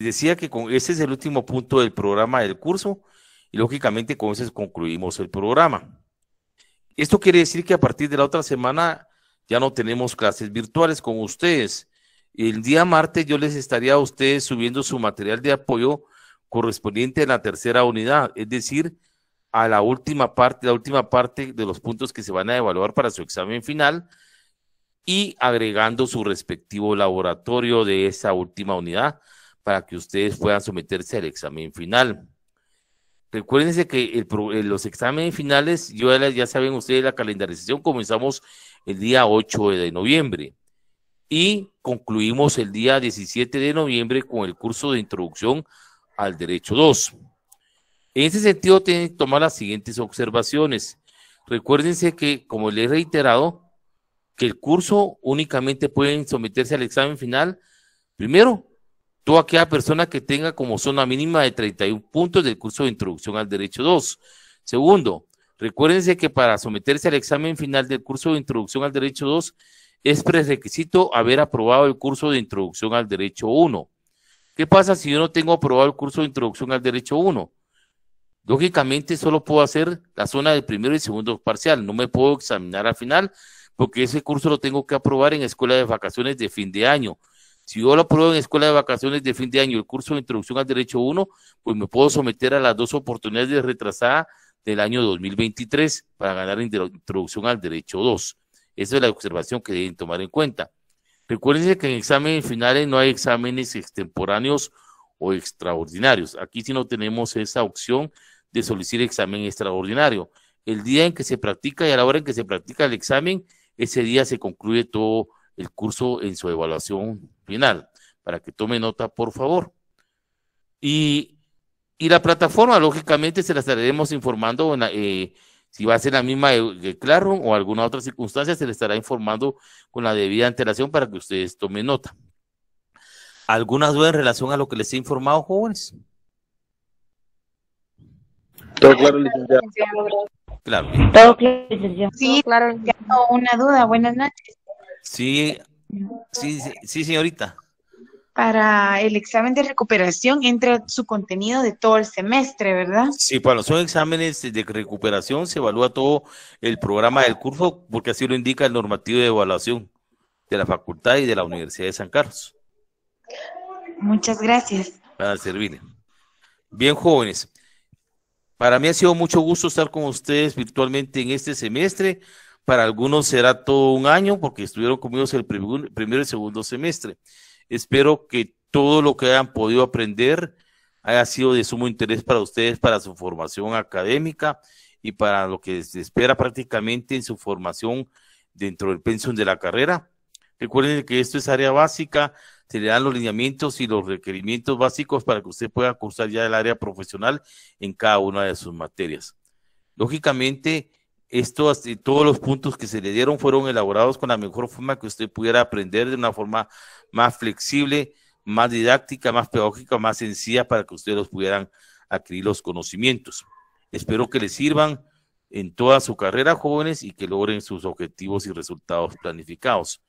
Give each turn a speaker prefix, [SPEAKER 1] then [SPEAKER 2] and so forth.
[SPEAKER 1] Decía que con, este es el último punto del programa del curso y lógicamente con eso concluimos el programa. Esto quiere decir que a partir de la otra semana ya no tenemos clases virtuales con ustedes. El día martes yo les estaría a ustedes subiendo su material de apoyo correspondiente a la tercera unidad, es decir, a la última parte, la última parte de los puntos que se van a evaluar para su examen final y agregando su respectivo laboratorio de esa última unidad para que ustedes puedan someterse al examen final. Recuérdense que eh, los exámenes finales, ya, ya saben ustedes la calendarización, comenzamos el día 8 de noviembre y concluimos el día 17 de noviembre con el curso de introducción al derecho 2. En ese sentido, tienen que tomar las siguientes observaciones. Recuérdense que, como les he reiterado, que el curso únicamente pueden someterse al examen final, primero, toda aquella persona que tenga como zona mínima de 31 puntos del curso de introducción al derecho 2. Segundo, recuérdense que para someterse al examen final del curso de introducción al derecho 2 es prerequisito haber aprobado el curso de introducción al derecho 1. ¿Qué pasa si yo no tengo aprobado el curso de introducción al derecho 1? Lógicamente solo puedo hacer la zona de primero y segundo parcial, no me puedo examinar al final porque ese curso lo tengo que aprobar en escuela de vacaciones de fin de año si yo lo apruebo en escuela de vacaciones de fin de año, el curso de introducción al derecho 1, pues me puedo someter a las dos oportunidades de retrasada del año 2023 para ganar introducción al derecho 2. Esa es la observación que deben tomar en cuenta. Recuérdense que en exámenes finales no hay exámenes extemporáneos o extraordinarios. Aquí sí no tenemos esa opción de solicitar examen extraordinario. El día en que se practica y a la hora en que se practica el examen, ese día se concluye todo el curso en su evaluación final, para que tome nota, por favor. Y, y la plataforma, lógicamente, se la estaremos informando en eh, si va a ser la misma de eh, Claro o alguna otra circunstancia, se le estará informando con la debida antelación para que ustedes tomen nota. ¿Alguna duda en relación a lo que les he informado, jóvenes? Todo claro, licenciado. Claro. claro, Sí, claro, Una duda, buenas noches. Sí, Sí, señorita. Para el examen de recuperación entra su contenido de todo el semestre, ¿verdad? Sí, para los exámenes de recuperación se evalúa todo el programa del curso, porque así lo indica el normativo de evaluación de la facultad y de la Universidad de San Carlos. Muchas gracias. Para servirle. Bien, jóvenes. Para mí ha sido mucho gusto estar con ustedes virtualmente en este semestre para algunos será todo un año porque estuvieron conmigo el primero y segundo semestre. Espero que todo lo que hayan podido aprender haya sido de sumo interés para ustedes, para su formación académica y para lo que se espera prácticamente en su formación dentro del pensión de la carrera. Recuerden que esto es área básica, se le dan los lineamientos y los requerimientos básicos para que usted pueda cursar ya el área profesional en cada una de sus materias. Lógicamente, estos, todos los puntos que se le dieron fueron elaborados con la mejor forma que usted pudiera aprender de una forma más flexible, más didáctica, más pedagógica, más sencilla para que ustedes pudieran adquirir los conocimientos. Espero que les sirvan en toda su carrera, jóvenes, y que logren sus objetivos y resultados planificados.